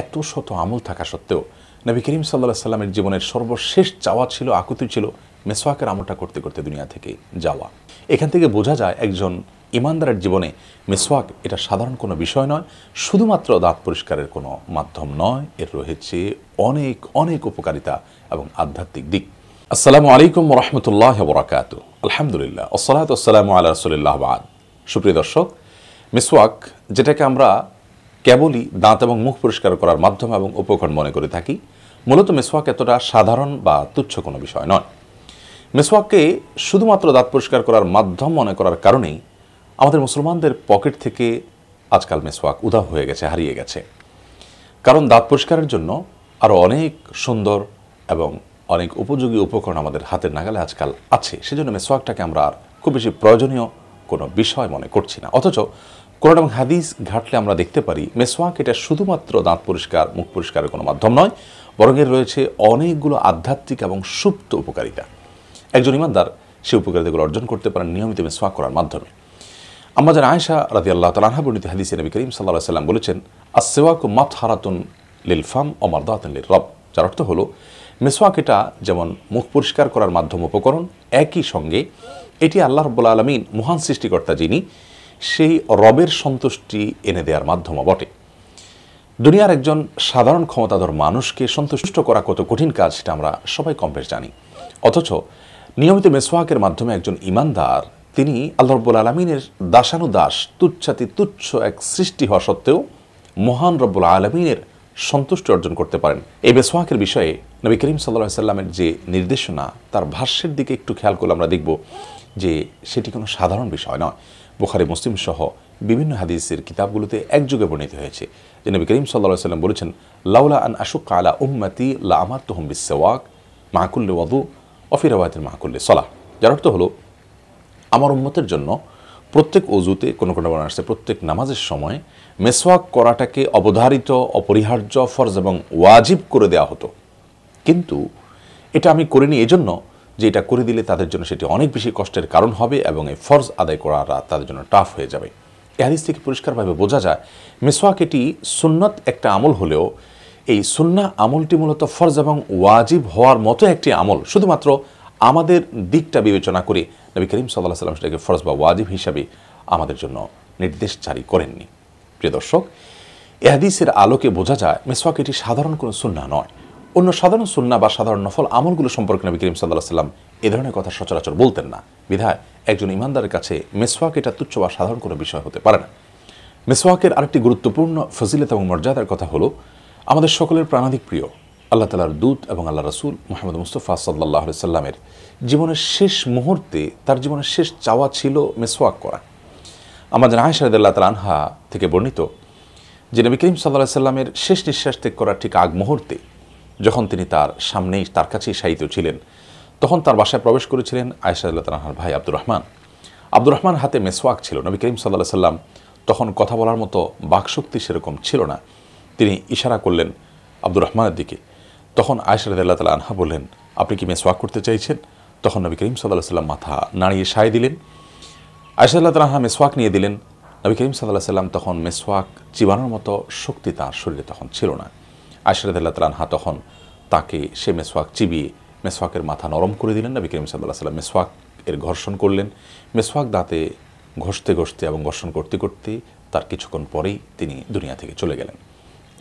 এত শত আমল থাকা সত্ত্বেও নবী করিম সাল্লাহ সাল্লামের জীবনের সর্বশেষ চাওয়া ছিল আকুতি ছিল মেসোয়াকের আমলটা করতে করতে দুনিয়া থেকে যাওয়া এখান থেকে বোঝা যায় একজন ইমানদারের জীবনে মেসোয়াক এটা সাধারণ কোনো বিষয় নয় শুধুমাত্র দাঁত পরিষ্কারের কোনো মাধ্যম নয় এর রয়েছে অনেক অনেক উপকারিতা এবং আধ্যাত্মিক দিক আসসালামু আলাইকুম রহমতুল্লাহ বরাকাত আলহামদুলিল্লাহ আসসালাত আসসালামু আল্লাহ রসুলিল্লাহ সুপ্রিয় দর্শক মিসওয়াক যেটাকে আমরা কেবলই দাঁত এবং মুখ পরিষ্কার করার মাধ্যম এবং উপকরণ মনে করে থাকি মূলত মেসোয়াক এতটা সাধারণ বা তুচ্ছ কোনো বিষয় নয় মেসোয়াককে শুধুমাত্র দাঁত পরিষ্কার করার মাধ্যম মনে করার কারণেই আমাদের মুসলমানদের পকেট থেকে আজকাল মেসোয়াক উধাও হয়ে গেছে হারিয়ে গেছে কারণ দাঁত পরিষ্কারের জন্য আরও অনেক সুন্দর এবং অনেক উপযোগী উপকরণ আমাদের হাতের নাগালে আজকাল আছে সেজন্য মেসোয়াকটাকে আমরা আর খুব বেশি প্রয়োজনীয় কোনো বিষয় মনে করছি না অথচ কোরআন এবং হাদিস ঘাটলে আমরা দেখতে পারি মেসোয়াক এটা শুধুমাত্র দাঁত পরিষ্কার মুখ পরিষ্কারের কোনো মাধ্যম নয় বরং এর রয়েছে অনেকগুলো আধ্যাত্মিক এবং সুপ্ত উপকারিতা একজন ইমানদার সে উপকারিতাগুলো অর্জন করতে পারেন নিয়মিত মেসোয়াক করার মাধ্যমে আমাদের আয়সা রাজি আল্লাহ তালাহা বর্ণিত হাদিস নবী করিম সাল্লাহ সাল্লাম বলেছেন আসেওয়াক মাত হারাতুন লিল ফাম অমারদাতুন লিল রব যার অর্থ হলো মেসোয়াক এটা যেমন মুখ পরিষ্কার করার মাধ্যম উপকরণ একই সঙ্গে এটি আল্লাহ রব্বুল আলমিন মহান সৃষ্টিকর্তা যিনি সেই রবের সন্তুষ্টি এনে দেওয়ার মাধ্যম বটে দুনিয়ার একজন সাধারণ ক্ষমতাধর মানুষকে সন্তুষ্ট করা কত কঠিন কাজ সেটা আমরা সবাই বেশ জানি অথচ নিয়মিত মেসোয়াকের মাধ্যমে একজন ইমানদার তিনি আল্লাহ রব্বুল আলমিনের দাসানুদাস তুচ্ছাতি তুচ্ছ এক সৃষ্টি হওয়া সত্ত্বেও মহান রব্বুল আলমিনের সন্তুষ্টি অর্জন করতে পারেন এই মেসোয়াকের বিষয়ে নবী করিম সাল্লা সাল্লামের যে নির্দেশনা তার ভাষ্যের দিকে একটু খেয়াল করলে আমরা দেখব যে সেটি কোনো সাধারণ বিষয় নয় বুখারি মুসলিম সহ বিভিন্ন হাদিসের কিতাবগুলোতে একযোগে বর্ণিত হয়েছে যে নবী করিম সাল্লা সাল্লাম বলেছেন লাউলা আন আশুক আলা উম্মতি লা আমার তোহম বিশ্বাক মাহকুল্লে ওয়াদু অফিরাওয়াতের মাহকুল্লে সলা যার অর্থ হলো আমার উম্মতের জন্য প্রত্যেক অজুতে কোনো কোনো বর্ণনা আসছে প্রত্যেক নামাজের সময় মেসওয়াক করাটাকে অবধারিত অপরিহার্য ফরজ এবং ওয়াজিব করে দেওয়া হতো কিন্তু এটা আমি করিনি এজন্য যে এটা করে দিলে তাদের জন্য সেটি অনেক বেশি কষ্টের কারণ হবে এবং এই ফরজ আদায় করাটা তাদের জন্য টাফ হয়ে যাবে এহাদিস থেকে পরিষ্কারভাবে বোঝা যায় মেসোয়াক এটি সুন্নত একটা আমল হলেও এই সুন্না আমলটি মূলত ফরজ এবং ওয়াজিব হওয়ার মতো একটি আমল শুধুমাত্র আমাদের দিকটা বিবেচনা করে নবী করিম সাল্লাহ সাল্লাম সেটাকে ফরজ বা ওয়াজিব হিসাবে আমাদের জন্য নির্দেশ জারি করেননি প্রিয় দর্শক এহাদিসের আলোকে বোঝা যায় মেসোয়াক এটি সাধারণ কোনো সুন্না নয় অন্য সাধারণ সুন্না বা সাধারণ নফল আমলগুলো সম্পর্কে নবী করিম সাল্লাহ সাল্লাম এ ধরনের কথা সচরাচর বলতেন না বিধায় একজন ইমানদারের কাছে মেসোয়াক এটা তুচ্ছ বা সাধারণ কোনো বিষয় হতে পারে না মেসোয়াকের আরেকটি গুরুত্বপূর্ণ ফজিলত এবং মর্যাদার কথা হলো আমাদের সকলের প্রাণাধিক প্রিয় আল্লাহ তালার দূত এবং আল্লাহ রসুল মোহাম্মদ মুস্তফা সাল্লাহ সাল্লামের জীবনের শেষ মুহূর্তে তার জীবনের শেষ চাওয়া ছিল মেসোয়াক করা আমাদের আয়সারদুল্লাহ তাল আনহা থেকে বর্ণিত যে নবী করিম সাল্লাহ সাল্লামের শেষ নিঃশ্বাস ত্যাগ করার ঠিক আগ মুহূর্তে যখন তিনি তার সামনেই তার কাছেই শায়িত ছিলেন তখন তার বাসায় প্রবেশ করেছিলেন আয়সাদুল্লাহ তালাহার ভাই আব্দুর রহমান আব্দুর রহমান হাতে মেসওয়াক ছিল নবী করিম সাল্লাহ সাল্লাম তখন কথা বলার মতো বাকশক্তি সেরকম ছিল না তিনি ইশারা করলেন আব্দুর রহমানের দিকে তখন আয়সারদাল্লাহ তালা আনহা বললেন আপনি কি মেসওয়াক করতে চাইছেন তখন নবী করিম সাল্লাহ সাল্লাম মাথা নাড়িয়ে সায় দিলেন আয়সাল্লাহ তালাহা মেসওয়াক নিয়ে দিলেন নবী করিম সাল্লাহ সাল্লাম তখন মেসওয়াক চিবানোর মতো শক্তি তার শরীরে তখন ছিল না আশরাদাল্লাহ তালানহা তখন তাকে সে মেসওয়াক চিবিয়ে মেসওয়াকের মাথা নরম করে দিলেন নবী করিম সাল্লাহ সাল্লাম মেসওয়াক এর ঘর্ষণ করলেন মেসওয়াক দাঁতে ঘষতে ঘষতে এবং ঘর্ষণ করতে করতে তার কিছুক্ষণ পরেই তিনি দুনিয়া থেকে চলে গেলেন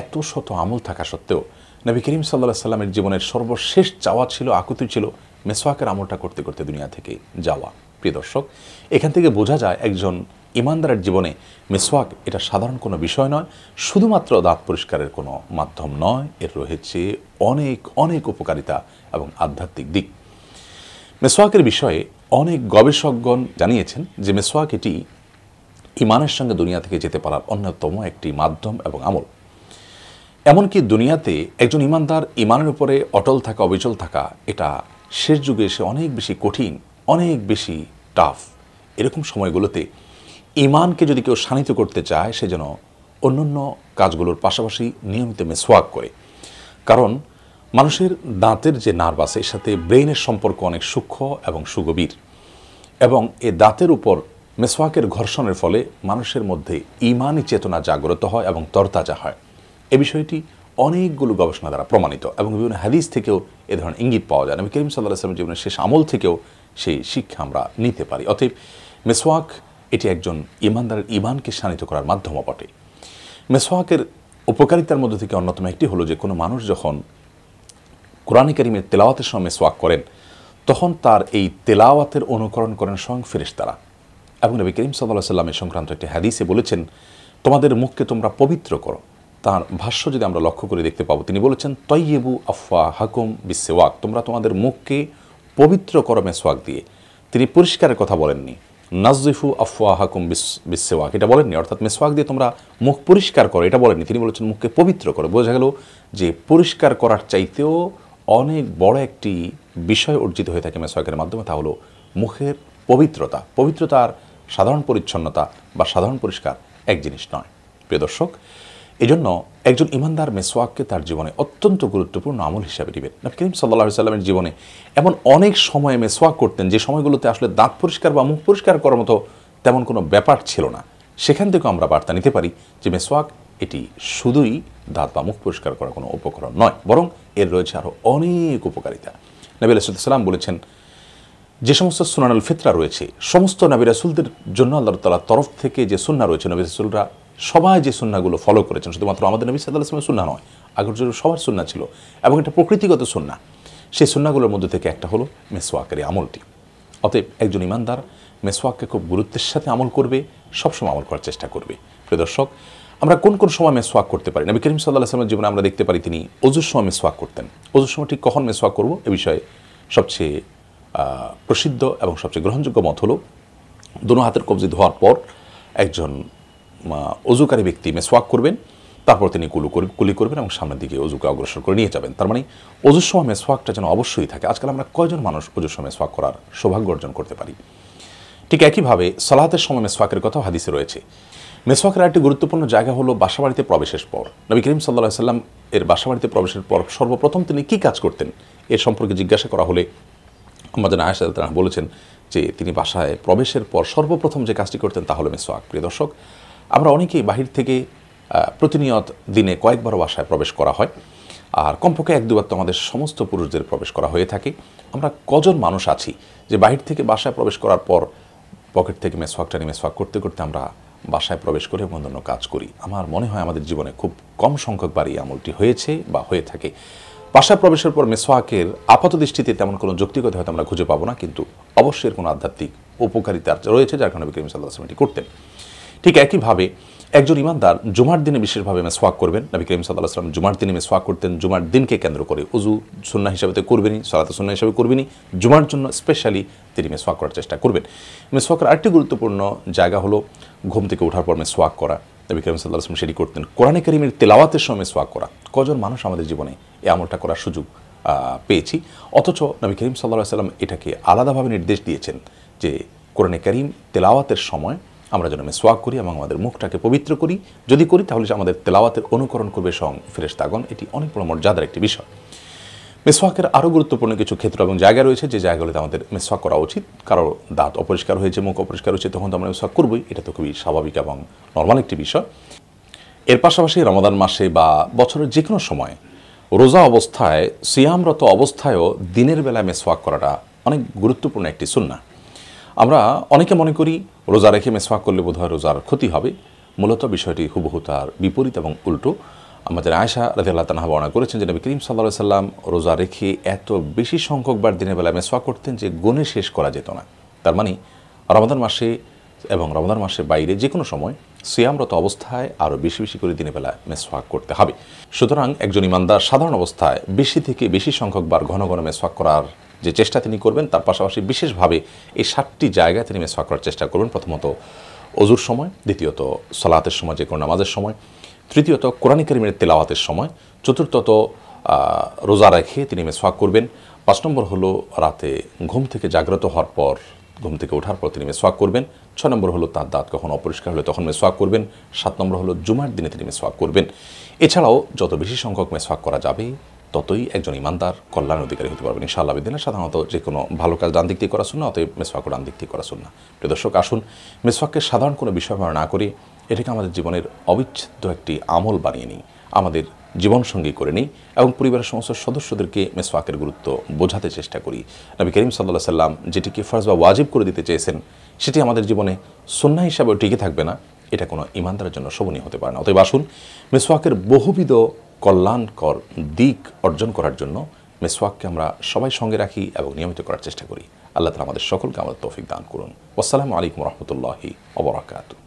এত শত আমল থাকা সত্ত্বেও নবী করিম সাল্লাহ সাল্লামের জীবনের সর্বশেষ চাওয়া ছিল আকুতি ছিল মেসওয়াকের আমলটা করতে করতে দুনিয়া থেকে যাওয়া প্রিয় দর্শক এখান থেকে বোঝা যায় একজন ইমানদারের জীবনে মিসওয়াক এটা সাধারণ কোনো বিষয় নয় শুধুমাত্র দাঁত পরিষ্কারের কোনো মাধ্যম নয় এর রয়েছে অনেক অনেক উপকারিতা এবং আধ্যাত্মিক দিক মেসোয়াকের বিষয়ে অনেক গবেষকগণ জানিয়েছেন যে মেসোয়াক এটি ইমানের সঙ্গে দুনিয়া থেকে যেতে পারার অন্যতম একটি মাধ্যম এবং আমল এমনকি দুনিয়াতে একজন ইমানদার ইমানের উপরে অটল থাকা অবিচল থাকা এটা শেষ যুগে এসে অনেক বেশি কঠিন অনেক বেশি টাফ এরকম সময়গুলোতে ইমানকে যদি কেউ শানিত করতে চায় সে যেন অন্যান্য কাজগুলোর পাশাপাশি নিয়মিত মেসওয়াক করে কারণ মানুষের দাঁতের যে নার্ভ আছে এর সাথে ব্রেইনের সম্পর্ক অনেক সূক্ষ্ম এবং সুগভীর এবং এ দাঁতের উপর মেসওয়াকের ঘর্ষণের ফলে মানুষের মধ্যে ইমানই চেতনা জাগ্রত হয় এবং তরতাজা হয় এ বিষয়টি অনেকগুলো গবেষণা দ্বারা প্রমাণিত এবং বিভিন্ন হাদিস থেকেও এ ধরনের ইঙ্গিত পাওয়া যায় আমি করিম সাল্লাহ আসলাম জীবনের শেষ আমল থেকেও সেই শিক্ষা আমরা নিতে পারি অতএব মেসওয়াক এটি একজন ইমানদারের ইমানকে শানিত করার মাধ্যম বটে মেসওয়াকের উপকারিতার মধ্যে থেকে অন্যতম একটি হলো যে কোনো মানুষ যখন কোরআনে তেলাওয়াতের সময় মেসওয়াক করেন তখন তার এই তেলাওয়াতের অনুকরণ করেন স্বয়ং ফেরেশতারা এবং নবী করিম সাল্লাহ সাল্লামের সংক্রান্ত একটি হাদিসে বলেছেন তোমাদের মুখকে তোমরা পবিত্র করো তার ভাষ্য যদি আমরা লক্ষ্য করে দেখতে পাবো তিনি বলেছেন তৈয়েবু আফওয়া হাকুম ওয়াক তোমরা তোমাদের মুখকে পবিত্র করমে সোয়াক দিয়ে তিনি পরিষ্কারের কথা বলেননি নাজিফু আফওয়া হাকুম বিসেওয়াক এটা বলেননি অর্থাৎ মেসোয়াক দিয়ে তোমরা মুখ পরিষ্কার করো এটা বলেননি তিনি বলেছেন মুখকে পবিত্র করো বোঝা গেল যে পরিষ্কার করার চাইতেও অনেক বড় একটি বিষয় অর্জিত হয়ে থাকে মেসোয়াকের মাধ্যমে তা হলো মুখের পবিত্রতা পবিত্রতার সাধারণ পরিচ্ছন্নতা বা সাধারণ পরিষ্কার এক জিনিস নয় প্রিয় দর্শক এজন্য একজন ইমানদার মেসোয়াককে তার জীবনে অত্যন্ত গুরুত্বপূর্ণ আমল হিসাবে নেবেন নবী করিম সাল্লা সাল্লামের জীবনে এমন অনেক সময়ে মেসোয়াক করতেন যে সময়গুলোতে আসলে দাঁত পরিষ্কার বা মুখ পরিষ্কার করার মতো তেমন কোনো ব্যাপার ছিল না সেখান থেকেও আমরা বার্তা নিতে পারি যে মেসোয়াক এটি শুধুই দাঁত বা মুখ পরিষ্কার করার কোনো উপকরণ নয় বরং এর রয়েছে আরও অনেক উপকারিতা নবী সাল্লাম বলেছেন যে সমস্ত সুনানুল ফিতরা রয়েছে সমস্ত নবী রাসুলদের জন্য আল্লাহ তালার তরফ থেকে যে সুন্না রয়েছে নবী রাসুলরা সবাই যে সুন্নাগুলো ফলো করেছেন শুধুমাত্র আমাদের নবী সাদা আলাহামের সুন্না নয় আগের সবার সুন্না ছিল এবং এটা প্রকৃতিগত সুন্না সেই সুন্নাগুলোর মধ্যে থেকে একটা হলো মেসোয়াকের আমলটি অতএব একজন ইমানদার মেসোয়াককে খুব গুরুত্বের সাথে আমল করবে সবসময় আমল করার চেষ্টা করবে প্রিয় দর্শক আমরা কোন কোন সময় মেসোয়াক করতে পারি নবী করিম সাল্লাহ আসলামের জীবনে আমরা দেখতে পারি তিনি অজুর সময় মেসোয়াক করতেন অজুর সময় ঠিক কখন মেসোয়াক করবো এ বিষয়ে সবচেয়ে প্রসিদ্ধ এবং সবচেয়ে গ্রহণযোগ্য মত হলো দোনো হাতের কবজি ধোয়ার পর একজন অজুকারী ব্যক্তি মেসওয়াক করবেন তারপর তিনি কুলু কুলি করবেন এবং সামনের দিকে অজুকে অগ্রসর করে নিয়ে যাবেন তার মানে অজুর মেসওয়াকটা যেন অবশ্যই থাকে আজকাল আমরা কয়জন মানুষ অজুর মেসওয়াক করার সৌভাগ্য অর্জন করতে পারি ঠিক একইভাবে সলাহাতের সময় মেসওয়াকের কথাও হাদিসে রয়েছে মেসওয়াকের আরেকটি গুরুত্বপূর্ণ জায়গা হলো বাসাবাড়িতে প্রবেশের পর নবী করিম সাল্লাহ সাল্লাম এর বাসাবাড়িতে প্রবেশের পর সর্বপ্রথম তিনি কি কাজ করতেন এ সম্পর্কে জিজ্ঞাসা করা হলে আমাদের আয়সা তারা বলেছেন যে তিনি বাসায় প্রবেশের পর সর্বপ্রথম যে কাজটি করতেন তা হলো মেসওয়াক প্রিয় দর্শক আমরা অনেকেই বাহির থেকে প্রতিনিয়ত দিনে কয়েকবারও বাসায় প্রবেশ করা হয় আর কমপক্ষে এক দুবার তো আমাদের সমস্ত পুরুষদের প্রবেশ করা হয়ে থাকে আমরা কজন মানুষ আছি যে বাহির থেকে বাসায় প্রবেশ করার পর পকেট থেকে মেসওয়াকটা নিয়ে মেসওয়াক করতে করতে আমরা বাসায় প্রবেশ করে অন্যান্য কাজ করি আমার মনে হয় আমাদের জীবনে খুব কম সংখ্যক এই আমলটি হয়েছে বা হয়ে থাকে বাসায় প্রবেশের পর মেসোয়াকের আপাত দৃষ্টিতে তেমন কোনো যৌক্তিকতা হয়তো আমরা খুঁজে পাবো না কিন্তু অবশ্যই কোনো আধ্যাত্মিক উপকারিতা রয়েছে যার কারণে বিক্রম সাল্লাহ আসলাম এটি করতেন ঠিক একইভাবে একজন ইমানদার জুমার দিনে বিশেষভাবে মেসওয়াক করবেন নবী করিম সাল্লাহ আসলাম জুমার দিনে মেসওয়াক করতেন জুমার দিনকে কেন্দ্র করে উজু সুন্না হিসাবে করবেনই সলাত সুন্না হিসাবে করবেনই জুমার জন্য স্পেশালি তিনি মেসওয়াক করার চেষ্টা করবেন মেসওয়াকের আরেকটি গুরুত্বপূর্ণ জায়গা হলো ঘুম থেকে ওঠার পর মেসওয়াক করা নবী করিম সাল্লাহ আসলাম সেটি করতেন কোরআনে করিমের তেলাওয়াতের সময় মেসওয়াক করা কজন মানুষ আমাদের জীবনে এই আমলটা করার সুযোগ পেয়েছি অথচ নবী করিম সাল্লাহ সাল্লাম এটাকে আলাদাভাবে নির্দেশ দিয়েছেন যে কোরআনে করিম তেলাওয়াতের সময় আমরা যেন মেসোয়াক করি এবং আমাদের মুখটাকে পবিত্র করি যদি করি তাহলে আমাদের তেলাওয়াতের অনুকরণ করবে সং তাগন এটি অনেক বড় মর্যাদার একটি বিষয় মেসোয়াকের আরও গুরুত্বপূর্ণ কিছু ক্ষেত্র এবং জায়গা রয়েছে যে জায়গাগুলোতে আমাদের মেসোয়াক করা উচিত কারো দাঁত অপরিষ্কার হয়েছে মুখ অপরিষ্কার হয়েছে তখন তো আমরা মেসোয়াক করবই এটা তো খুবই স্বাভাবিক এবং নর্মাল একটি বিষয় এর পাশাপাশি রমাদান মাসে বা বছরের যে কোনো সময় রোজা অবস্থায় সিয়ামরত অবস্থায়ও দিনের বেলায় মেসোয়াক করাটা অনেক গুরুত্বপূর্ণ একটি সুন্না আমরা অনেকে মনে করি রোজা রেখে মেসওয়াক করলে বোধহয় রোজার ক্ষতি হবে মূলত বিষয়টি হুবহু তার বিপরীত এবং উল্টো আমাদের আয়সা রাজি আল্লাহ তানহা বর্ণনা করেছেন যে নবী করিম সাল্লা সাল্লাম রোজা রেখে এত বেশি সংখ্যকবার দিনের বেলা মেসওয়াক করতেন যে গুণে শেষ করা যেত না তার মানে রমাদান মাসে এবং রমাদান মাসের বাইরে যে কোনো সময় সিয়ামরত অবস্থায় আরও বেশি বেশি করে দিনে বেলা মেসওয়াক করতে হবে সুতরাং একজন ইমানদার সাধারণ অবস্থায় বেশি থেকে বেশি সংখ্যকবার ঘন ঘন মেসওয়াক করার যে চেষ্টা তিনি করবেন তার পাশাপাশি বিশেষভাবে এই সাতটি জায়গায় তিনি মেসওয়াক করার চেষ্টা করবেন প্রথমত অজুর সময় দ্বিতীয়ত সলাতের সময় যে কোনো নামাজের সময় তৃতীয়ত কোরআনী করিমের তেলাওয়াতের সময় চতুর্থত রোজা রেখে তিনি মেসওয়াক করবেন পাঁচ নম্বর হলো রাতে ঘুম থেকে জাগ্রত হওয়ার পর ঘুম থেকে ওঠার পর তিনি মেসওয়াক করবেন ছ নম্বর হলো তার দাঁত কখন অপরিষ্কার হলে তখন মেসওয়াক করবেন সাত নম্বর হলো জুমার দিনে তিনি মেসওয়াক করবেন এছাড়াও যত বেশি সংখ্যক মেসওয়াক করা যাবে ততই একজন ইমানদার কল্যাণ অধিকারী হতে পারবেন ইনশাআল্লাহ বিদিনা সাধারণত যে কোনো ভালো কাজ ডান দিক দিয়ে করা শুননা অতএব মেসওয়াকও ডান দিক দিয়ে করা শুননা প্রিয় দর্শক আসুন মেসওয়াককে সাধারণ কোনো বিষয় ব্যবহার না করে এটাকে আমাদের জীবনের অবিচ্ছেদ্য একটি আমল বানিয়ে নিই আমাদের জীবনসঙ্গী করে নিই এবং পরিবারের সমস্ত সদস্যদেরকে মেসওয়াকের গুরুত্ব বোঝাতে চেষ্টা করি নবী করিম সাল্লাহ সাল্লাম যেটিকে ফরজ বা ওয়াজিব করে দিতে চেয়েছেন সেটি আমাদের জীবনে সন্না হিসাবেও টিকে থাকবে না এটা কোনো ইমানদারের জন্য শোভনীয় হতে পারে না অতএব আসুন মেসওয়াকের বহুবিধ কল্যাণকর দিক অর্জন করার জন্য মেসওয়াককে আমরা সবাই সঙ্গে রাখি এবং নিয়মিত করার চেষ্টা করি আল্লাহ তালা আমাদের সকলকে আমাদের তৌফিক দান করুন আসসালামু আলাইকুম রহমতুল্লাহি অবরাকাতু